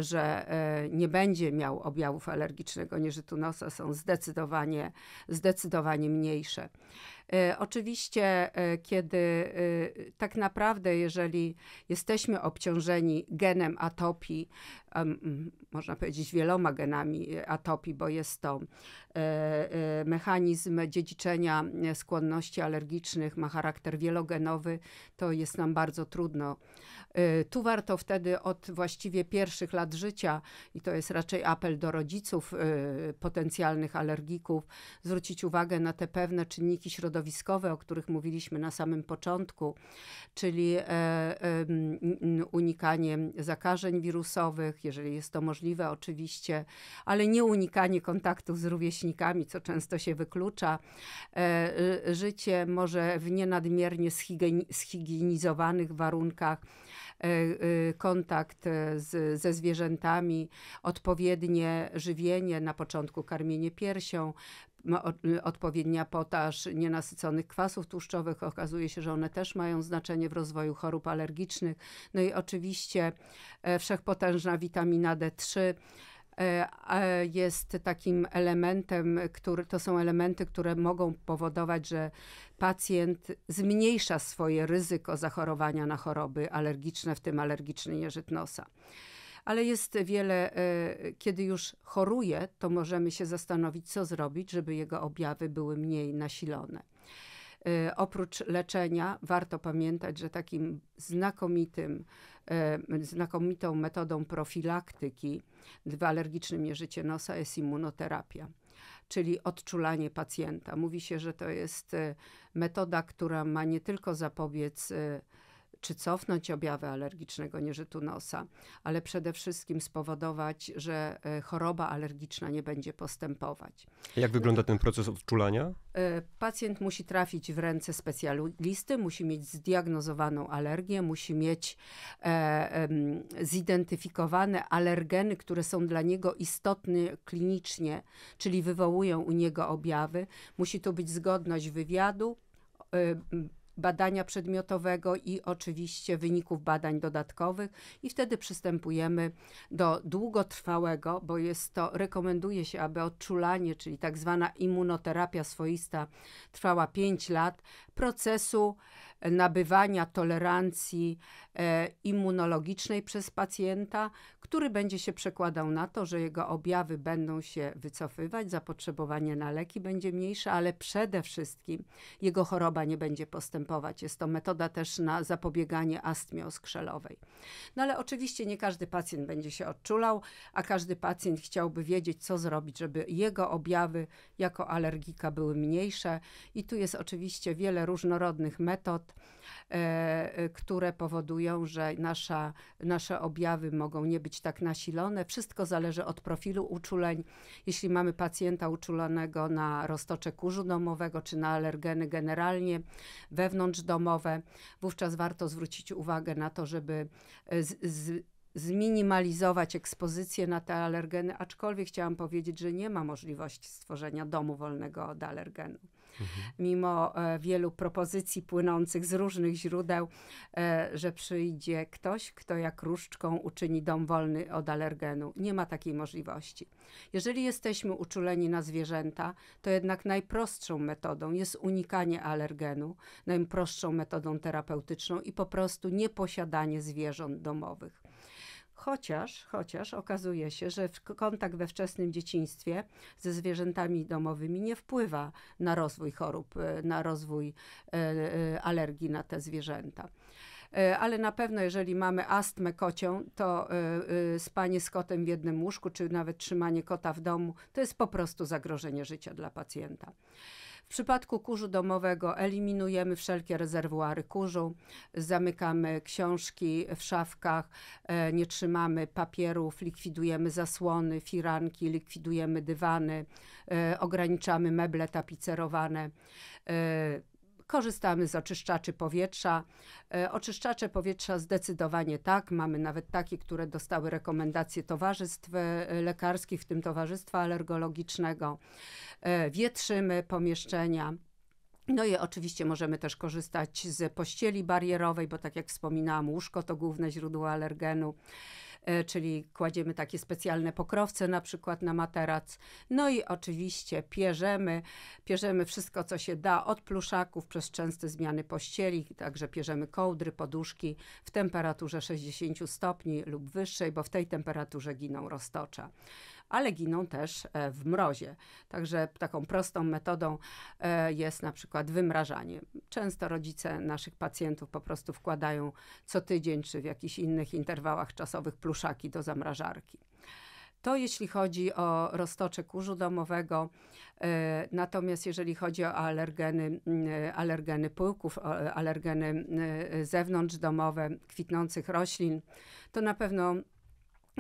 że e, nie będzie miał objawów alergicznego nieżytu nosa, są zdecydowanie, zdecydowanie mniejsze. E, oczywiście, e, kiedy e, tak naprawdę, jeżeli jesteśmy obciążeni genem atopii, można powiedzieć wieloma genami atopii, bo jest to mechanizm dziedziczenia skłonności alergicznych, ma charakter wielogenowy, to jest nam bardzo trudno. Tu warto wtedy od właściwie pierwszych lat życia, i to jest raczej apel do rodziców potencjalnych alergików, zwrócić uwagę na te pewne czynniki środowiskowe, środowiskowe, o których mówiliśmy na samym początku, czyli e, e, unikanie zakażeń wirusowych, jeżeli jest to możliwe oczywiście, ale nie unikanie kontaktów z rówieśnikami, co często się wyklucza. E, życie może w nienadmiernie zhigienizowanych warunkach, kontakt z, ze zwierzętami, odpowiednie żywienie, na początku karmienie piersią, Y, odpowiednia potaż nienasyconych kwasów tłuszczowych. Okazuje się, że one też mają znaczenie w rozwoju chorób alergicznych. No i oczywiście e, wszechpotężna witamina D3 e, jest takim elementem, który, to są elementy, które mogą powodować, że pacjent zmniejsza swoje ryzyko zachorowania na choroby alergiczne, w tym alergiczny nieżyt nosa ale jest wiele, e, kiedy już choruje, to możemy się zastanowić, co zrobić, żeby jego objawy były mniej nasilone. E, oprócz leczenia warto pamiętać, że takim znakomitym, e, znakomitą metodą profilaktyki w alergicznym jeżycie nosa jest immunoterapia czyli odczulanie pacjenta. Mówi się, że to jest metoda, która ma nie tylko zapobiec czy cofnąć objawy alergicznego nieżytu nosa, ale przede wszystkim spowodować, że e, choroba alergiczna nie będzie postępować. Jak wygląda ten proces odczulania? E, pacjent musi trafić w ręce specjalisty, musi mieć zdiagnozowaną alergię, musi mieć e, zidentyfikowane alergeny, które są dla niego istotne klinicznie, czyli wywołują u niego objawy. Musi tu być zgodność wywiadu, badania przedmiotowego i oczywiście wyników badań dodatkowych, i wtedy przystępujemy do długotrwałego, bo jest to, rekomenduje się, aby odczulanie, czyli tak zwana immunoterapia swoista, trwała 5 lat, procesu nabywania tolerancji e, immunologicznej przez pacjenta, który będzie się przekładał na to, że jego objawy będą się wycofywać, zapotrzebowanie na leki będzie mniejsze, ale przede wszystkim jego choroba nie będzie postępować. Jest to metoda też na zapobieganie astmie oskrzelowej. No ale oczywiście nie każdy pacjent będzie się odczulał, a każdy pacjent chciałby wiedzieć, co zrobić, żeby jego objawy jako alergika były mniejsze. I tu jest oczywiście wiele różnorodnych metod. E, e, które powodują, że nasza, nasze objawy mogą nie być tak nasilone. Wszystko zależy od profilu uczuleń. Jeśli mamy pacjenta uczulonego na roztocze kurzu domowego czy na alergeny generalnie wewnątrzdomowe, wówczas warto zwrócić uwagę na to, żeby e, z, z zminimalizować ekspozycję na te alergeny, aczkolwiek chciałam powiedzieć, że nie ma możliwości stworzenia domu wolnego od alergenu. Mimo e, wielu propozycji płynących z różnych źródeł, e, że przyjdzie ktoś, kto jak różdżką uczyni dom wolny od alergenu. Nie ma takiej możliwości. Jeżeli jesteśmy uczuleni na zwierzęta, to jednak najprostszą metodą jest unikanie alergenu, najprostszą metodą terapeutyczną i po prostu nieposiadanie zwierząt domowych. Chociaż, chociaż okazuje się, że kontakt we wczesnym dzieciństwie ze zwierzętami domowymi nie wpływa na rozwój chorób, e, na rozwój e, e, alergii na te zwierzęta ale na pewno jeżeli mamy astmę kocią, to spanie z kotem w jednym łóżku, czy nawet trzymanie kota w domu, to jest po prostu zagrożenie życia dla pacjenta. W przypadku kurzu domowego eliminujemy wszelkie rezerwuary kurzu, zamykamy książki w szafkach, e, nie trzymamy papierów, likwidujemy zasłony, firanki, likwidujemy dywany, e, ograniczamy meble tapicerowane. E, Korzystamy z oczyszczaczy powietrza. E, oczyszczacze powietrza zdecydowanie tak. Mamy nawet takie, które dostały rekomendacje towarzystw e, lekarskich, w tym Towarzystwa Alergologicznego. E, wietrzymy pomieszczenia. No i oczywiście możemy też korzystać z pościeli barierowej, bo tak jak wspominałam, łóżko to główne źródło alergenu. E, czyli kładziemy takie specjalne pokrowce na przykład na materac. No i oczywiście pierzemy, pierzemy wszystko, co się da, od pluszaków przez częste zmiany pościeli, także pierzemy kołdry, poduszki w temperaturze 60 stopni lub wyższej, bo w tej temperaturze giną roztocza ale giną też e, w mrozie. Także taką prostą metodą e, jest na przykład wymrażanie. Często rodzice naszych pacjentów po prostu wkładają co tydzień czy w jakichś innych interwałach czasowych pluszaki do zamrażarki. To jeśli chodzi o roztocze kurzu domowego, e, natomiast jeżeli chodzi o alergeny, alergeny pyłków, alergeny zewnątrzdomowe, kwitnących roślin, to na pewno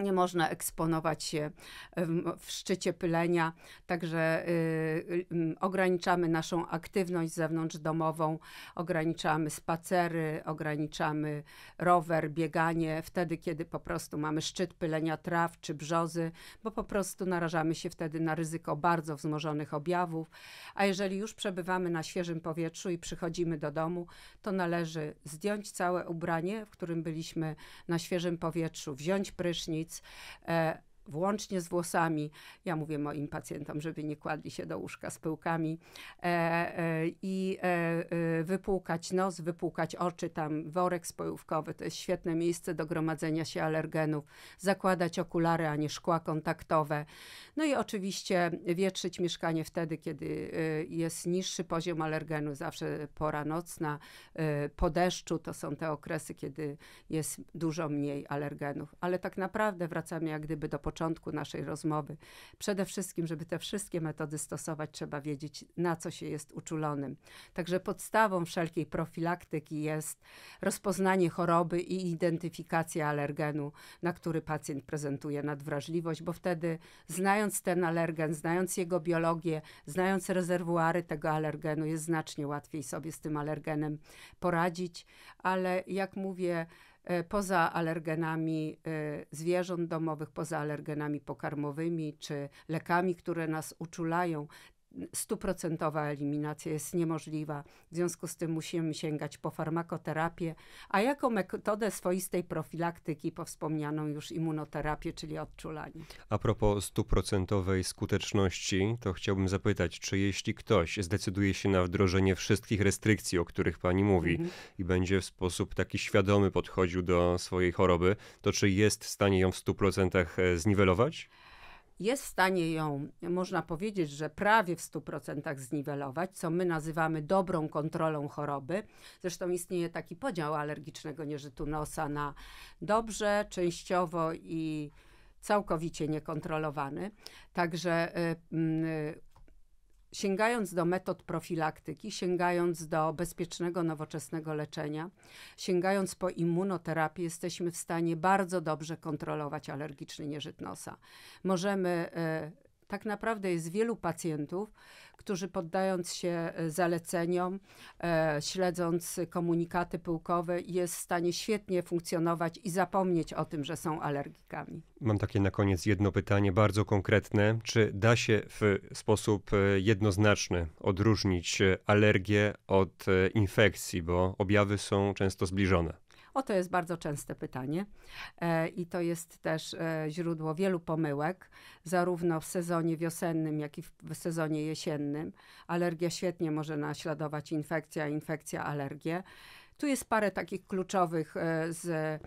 nie można eksponować się e, w szczycie pylenia, także y, y, mm, ograniczamy naszą aktywność zewnątrzdomową, ograniczamy spacery, ograniczamy rower, bieganie wtedy, kiedy po prostu mamy szczyt pylenia traw czy brzozy, bo po prostu narażamy się wtedy na ryzyko bardzo wzmożonych objawów. A jeżeli już przebywamy na świeżym powietrzu i przychodzimy do domu, to należy zdjąć całe ubranie, w którym byliśmy na świeżym powietrzu, wziąć prysznic uh, włącznie z włosami. Ja mówię moim pacjentom, żeby nie kładli się do łóżka z pyłkami e, e, i e, wypłukać nos, wypłukać oczy, tam worek spojówkowy, to jest świetne miejsce do gromadzenia się alergenów, zakładać okulary, a nie szkła kontaktowe. No i oczywiście wietrzyć mieszkanie wtedy, kiedy jest niższy poziom alergenu, zawsze pora nocna, po deszczu, to są te okresy, kiedy jest dużo mniej alergenów, ale tak naprawdę wracamy jak gdyby do początku początku naszej rozmowy. Przede wszystkim, żeby te wszystkie metody stosować, trzeba wiedzieć, na co się jest uczulonym. Także podstawą wszelkiej profilaktyki jest rozpoznanie choroby i identyfikacja alergenu, na który pacjent prezentuje nadwrażliwość, bo wtedy, znając ten alergen, znając jego biologię, znając rezerwuary tego alergenu, jest znacznie łatwiej sobie z tym alergenem poradzić. Ale jak mówię, E, poza alergenami e, zwierząt domowych, poza alergenami pokarmowymi czy lekami, które nas uczulają, stuprocentowa eliminacja jest niemożliwa. W związku z tym musimy sięgać po farmakoterapię, a jako metodę swoistej profilaktyki po wspomnianą już immunoterapię, czyli odczulanie. A propos stuprocentowej skuteczności, to chciałbym zapytać, czy jeśli ktoś zdecyduje się na wdrożenie wszystkich restrykcji, o których pani mówi mhm. i będzie w sposób taki świadomy podchodził do swojej choroby, to czy jest w stanie ją w 100% e, zniwelować? jest w stanie ją, można powiedzieć, że prawie w 100% zniwelować, co my nazywamy dobrą kontrolą choroby. Zresztą istnieje taki podział alergicznego nieżytu nosa na dobrze, częściowo i całkowicie niekontrolowany. Także y, y, sięgając do metod profilaktyki, sięgając do bezpiecznego, nowoczesnego leczenia, sięgając po immunoterapię, jesteśmy w stanie bardzo dobrze kontrolować alergiczny nieżyt nosa. Możemy e, tak naprawdę jest wielu pacjentów, którzy poddając się e, zaleceniom, e, śledząc komunikaty pyłkowe, jest w stanie świetnie funkcjonować i zapomnieć o tym, że są alergikami. Mam takie na koniec jedno pytanie bardzo konkretne. Czy da się w sposób e, jednoznaczny odróżnić alergię od infekcji, bo objawy są często zbliżone? Oto jest bardzo częste pytanie e, i to jest też e, źródło wielu pomyłek, zarówno w sezonie wiosennym, jak i w sezonie jesiennym. Alergia świetnie może naśladować infekcja, infekcja alergię. Tu jest parę takich kluczowych e, z,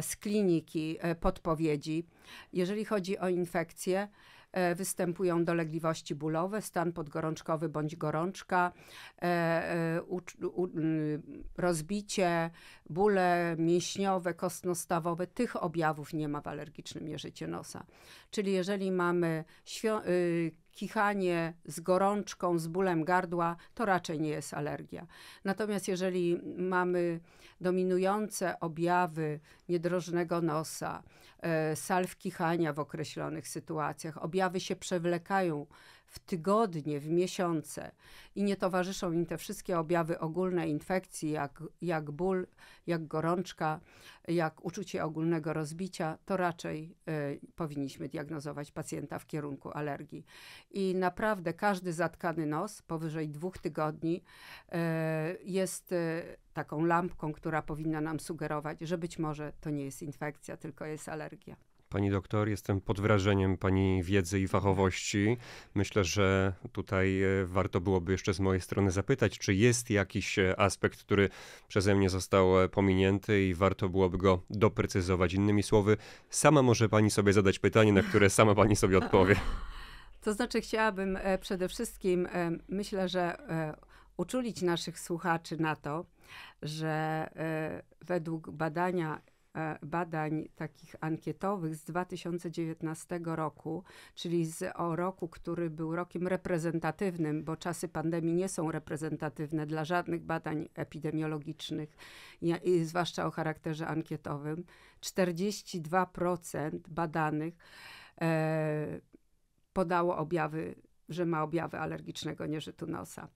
z kliniki podpowiedzi. Jeżeli chodzi o infekcje, E, występują dolegliwości bólowe, stan podgorączkowy bądź gorączka, e, e, rozbicie, bóle mięśniowe, kostno-stawowe. Tych objawów nie ma w alergicznym jeżycie nosa. Czyli jeżeli mamy y, kichanie z gorączką, z bólem gardła, to raczej nie jest alergia. Natomiast jeżeli mamy dominujące objawy niedrożnego nosa, e, w kichania w określonych sytuacjach, objawy się przewlekają w tygodnie, w miesiące i nie towarzyszą im te wszystkie objawy ogólne infekcji, jak, jak ból, jak gorączka, jak uczucie ogólnego rozbicia, to raczej y, powinniśmy diagnozować pacjenta w kierunku alergii. I naprawdę każdy zatkany nos powyżej dwóch tygodni y, jest y, taką lampką, która powinna nam sugerować, że być może to nie jest infekcja, tylko jest alergia. Pani doktor, jestem pod wrażeniem Pani wiedzy i fachowości. Myślę, że tutaj e, warto byłoby jeszcze z mojej strony zapytać, czy jest jakiś e, aspekt, który przeze mnie został e, pominięty i warto byłoby go doprecyzować. Innymi słowy, sama może Pani sobie zadać pytanie, na które sama Pani sobie odpowie. To znaczy, chciałabym przede wszystkim, myślę, że uczulić naszych słuchaczy na to, że według badania E, badań takich ankietowych z 2019 roku, czyli z, o roku, który był rokiem reprezentatywnym, bo czasy pandemii nie są reprezentatywne dla żadnych badań epidemiologicznych, zwłaszcza o charakterze ankietowym. 42% badanych e, podało objawy, że ma objawy alergicznego nieżytu nosa.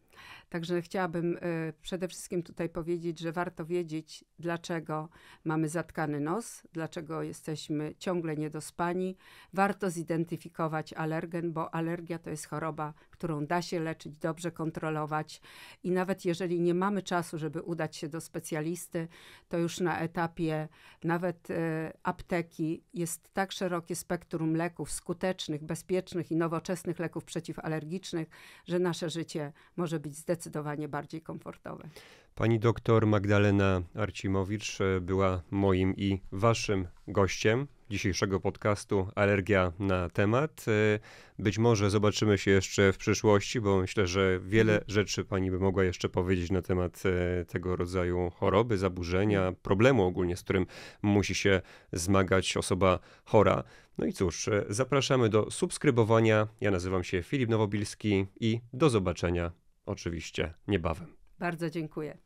Także chciałabym y, przede wszystkim tutaj powiedzieć, że warto wiedzieć, dlaczego mamy zatkany nos, dlaczego jesteśmy ciągle niedospani. Warto zidentyfikować alergen, bo alergia to jest choroba, którą da się leczyć, dobrze kontrolować i nawet jeżeli nie mamy czasu, żeby udać się do specjalisty, to już na etapie nawet y, apteki jest tak szerokie spektrum leków skutecznych, bezpiecznych i nowoczesnych leków przeciwalergicznych, że nasze życie może być być zdecydowanie bardziej komfortowe. Pani doktor Magdalena Arcimowicz e, była moim i waszym gościem dzisiejszego podcastu Alergia na temat. E, być może zobaczymy się jeszcze w przyszłości, bo myślę, że wiele mhm. rzeczy pani by mogła jeszcze powiedzieć na temat e, tego rodzaju choroby, zaburzenia, mhm. problemu ogólnie, z którym musi się zmagać osoba chora. No i cóż, zapraszamy do subskrybowania. Ja nazywam się Filip Nowobilski i do zobaczenia oczywiście niebawem. Bardzo dziękuję.